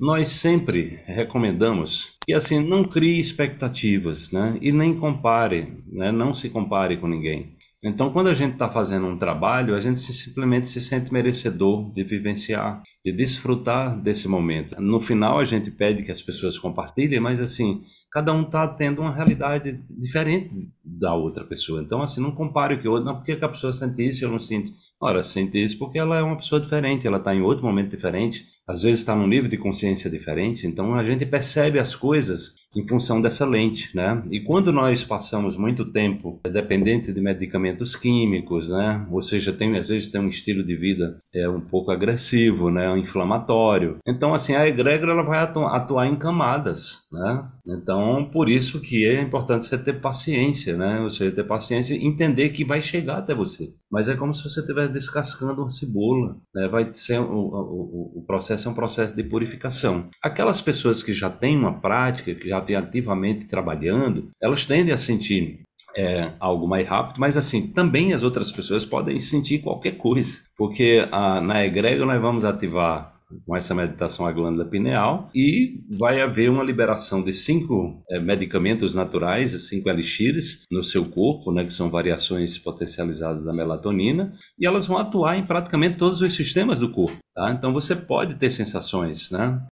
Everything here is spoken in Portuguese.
Nós sempre recomendamos que assim não crie expectativas, né? E nem compare, né? Não se compare com ninguém. Então, quando a gente está fazendo um trabalho, a gente simplesmente se sente merecedor de vivenciar, de desfrutar desse momento. No final, a gente pede que as pessoas compartilhem, mas assim, cada um está tendo uma realidade diferente da outra pessoa. Então, assim, não compare o que o outro, não, porque a pessoa sente isso eu não sinto. Ora, sente isso porque ela é uma pessoa diferente, ela está em outro momento diferente, às vezes está num nível de consciência diferente, então a gente percebe as coisas em função dessa lente, né? E quando nós passamos muito tempo dependente de medicamentos químicos, né? Ou seja, tem, às vezes tem um estilo de vida é um pouco agressivo, né? Inflamatório. Então, assim, a egrégora ela vai atuar em camadas, né? Então, por isso que é importante você ter paciência, né? né? Ou seja, ter paciência e entender que vai chegar até você. Mas é como se você estivesse descascando uma cebola, né? Vai ser o, o, o processo é um processo de purificação. Aquelas pessoas que já têm uma prática, que já têm ativamente trabalhando, elas tendem a sentir é, algo mais rápido, mas assim, também as outras pessoas podem sentir qualquer coisa, porque a, ah, na egrégora nós vamos ativar com essa meditação à glândula pineal e vai haver uma liberação de cinco é, medicamentos naturais, cinco elixires no seu corpo, né, que são variações potencializadas da melatonina, e elas vão atuar em praticamente todos os sistemas do corpo. Tá? Então você pode ter sensações, né?